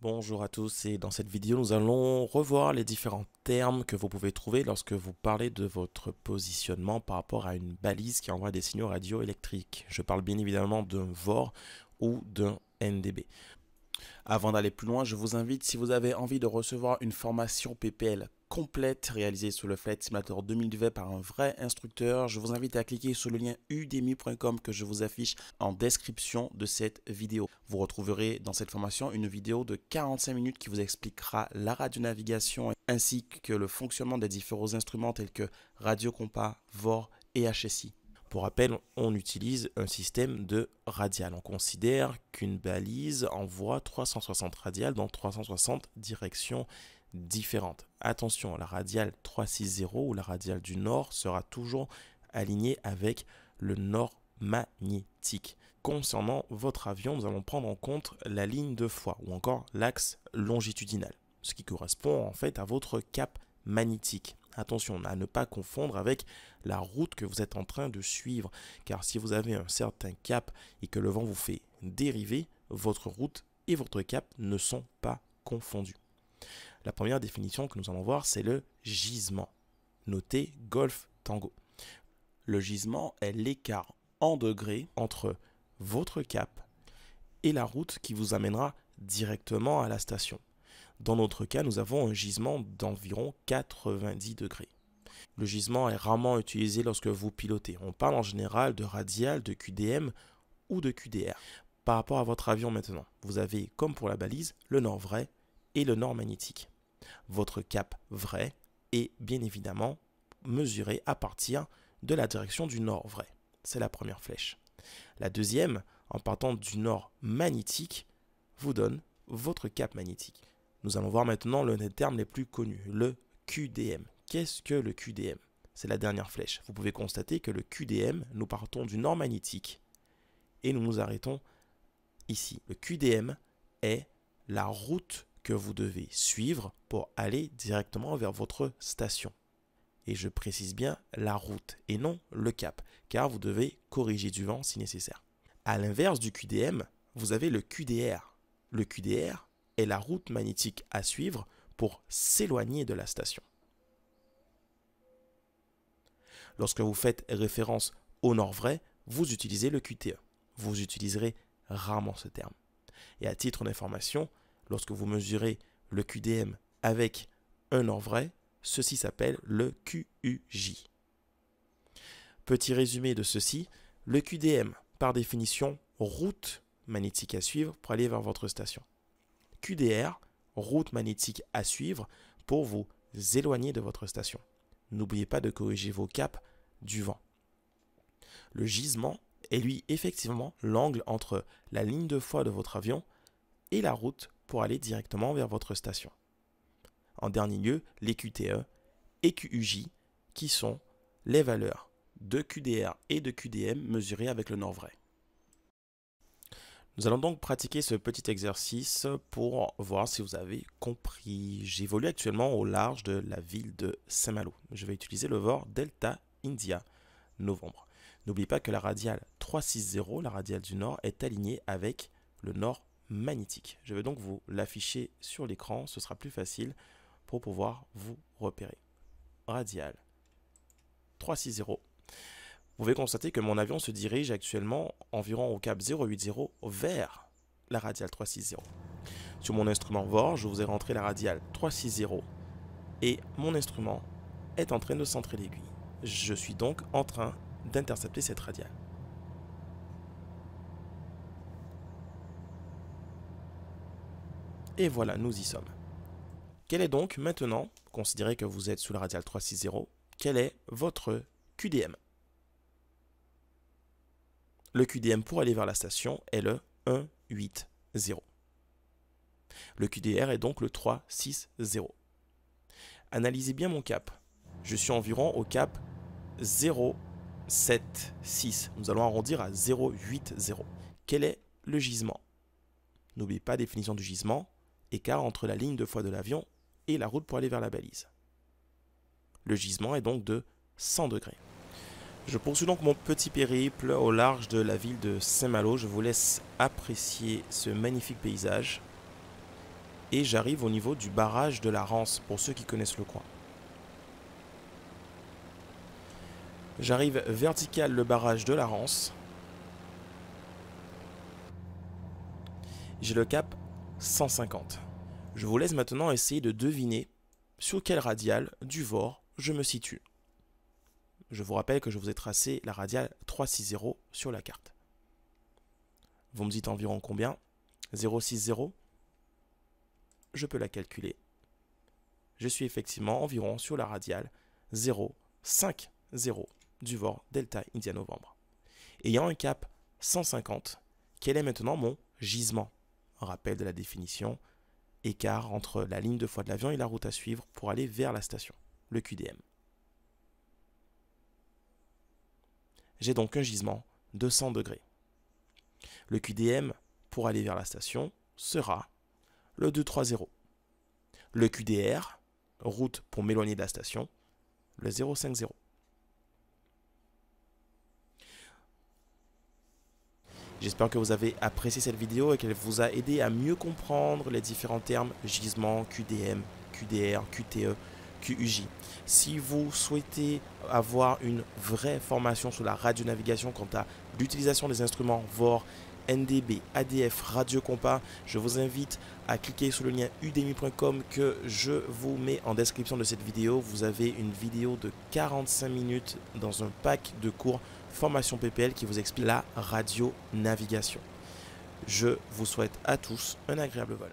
Bonjour à tous et dans cette vidéo nous allons revoir les différents termes que vous pouvez trouver lorsque vous parlez de votre positionnement par rapport à une balise qui envoie des signaux radioélectriques. Je parle bien évidemment d'un VOR ou d'un NDB. Avant d'aller plus loin, je vous invite si vous avez envie de recevoir une formation PPL complète réalisée sur le Flight Simulator 2020 par un vrai instructeur. Je vous invite à cliquer sur le lien udemy.com que je vous affiche en description de cette vidéo. Vous retrouverez dans cette formation une vidéo de 45 minutes qui vous expliquera la radionavigation ainsi que le fonctionnement des différents instruments tels que radio compas, VOR et HSI. Pour rappel, on utilise un système de radial. On considère qu'une balise envoie 360 radiales dans 360 directions différentes. Attention, la radiale 360 ou la radiale du nord sera toujours alignée avec le nord magnétique. Concernant votre avion, nous allons prendre en compte la ligne de foi ou encore l'axe longitudinal, ce qui correspond en fait à votre cap magnétique. Attention à ne pas confondre avec la route que vous êtes en train de suivre, car si vous avez un certain cap et que le vent vous fait dériver, votre route et votre cap ne sont pas confondus. La première définition que nous allons voir, c'est le gisement. noté golf tango. Le gisement est l'écart en degrés entre votre cap et la route qui vous amènera directement à la station. Dans notre cas, nous avons un gisement d'environ 90 degrés. Le gisement est rarement utilisé lorsque vous pilotez. On parle en général de radial, de QDM ou de QDR. Par rapport à votre avion maintenant, vous avez, comme pour la balise, le nord vrai et le nord magnétique votre cap vrai est bien évidemment mesuré à partir de la direction du nord vrai. C'est la première flèche. La deuxième, en partant du nord magnétique, vous donne votre cap magnétique. Nous allons voir maintenant l'un des termes les plus connus, le QDM. Qu'est-ce que le QDM C'est la dernière flèche. Vous pouvez constater que le QDM, nous partons du nord magnétique et nous nous arrêtons ici. Le QDM est la route que vous devez suivre pour aller directement vers votre station. Et je précise bien la route et non le cap, car vous devez corriger du vent si nécessaire. À l'inverse du QDM, vous avez le QDR. Le QDR est la route magnétique à suivre pour s'éloigner de la station. Lorsque vous faites référence au nord vrai, vous utilisez le QTE. Vous utiliserez rarement ce terme. Et à titre d'information, lorsque vous mesurez le QDM avec un en vrai, ceci s'appelle le QUJ. Petit résumé de ceci, le QDM, par définition, route magnétique à suivre pour aller vers votre station. QDR, route magnétique à suivre pour vous éloigner de votre station. N'oubliez pas de corriger vos caps du vent. Le gisement est lui effectivement l'angle entre la ligne de foie de votre avion et la route pour aller directement vers votre station. En dernier lieu, les QTE et QUJ, qui sont les valeurs de QDR et de QDM mesurées avec le nord vrai. Nous allons donc pratiquer ce petit exercice pour voir si vous avez compris. J'évolue actuellement au large de la ville de Saint-Malo. Je vais utiliser le VOR Delta India novembre. N'oubliez pas que la radiale 360, la radiale du nord, est alignée avec le nord magnétique. Je vais donc vous l'afficher sur l'écran, ce sera plus facile pour pouvoir vous repérer. Radial 360. Vous pouvez constater que mon avion se dirige actuellement environ au cap 080 vers la radiale 360. Sur mon instrument VOR, je vous ai rentré la radiale 360 et mon instrument est en train de centrer l'aiguille. Je suis donc en train d'intercepter cette radiale. Et voilà, nous y sommes. Quel est donc maintenant, considérez que vous êtes sous la radiale 360, quel est votre QDM Le QDM pour aller vers la station est le 180. Le QDR est donc le 360. Analysez bien mon cap. Je suis environ au cap 076. Nous allons arrondir à 080. Quel est le gisement N'oubliez pas définition du gisement, écart entre la ligne de foie de l'avion et la route pour aller vers la balise. Le gisement est donc de 100 degrés. Je poursuis donc mon petit périple au large de la ville de Saint-Malo. Je vous laisse apprécier ce magnifique paysage. Et j'arrive au niveau du barrage de la Rance, pour ceux qui connaissent le coin. J'arrive vertical le barrage de la Rance. J'ai le cap 150. Je vous laisse maintenant essayer de deviner sur quelle radiale du VOR je me situe. Je vous rappelle que je vous ai tracé la radiale 360 sur la carte. Vous me dites environ combien 060 Je peux la calculer. Je suis effectivement environ sur la radiale 050 du VOR Delta India Novembre. Ayant un cap 150, quel est maintenant mon gisement rappel de la définition, écart entre la ligne de foie de l'avion et la route à suivre pour aller vers la station, le QDM. J'ai donc un gisement de 100 degrés. Le QDM pour aller vers la station sera le 230. Le QDR, route pour m'éloigner de la station, le 050. J'espère que vous avez apprécié cette vidéo et qu'elle vous a aidé à mieux comprendre les différents termes gisement, QDM, QDR, QTE, QUJ. Si vous souhaitez avoir une vraie formation sur la radionavigation quant à l'utilisation des instruments VOR, NDB, ADF, Radio Compas, je vous invite à cliquer sur le lien udemy.com que je vous mets en description de cette vidéo. Vous avez une vidéo de 45 minutes dans un pack de cours formation PPL qui vous explique la radio navigation. Je vous souhaite à tous un agréable vol.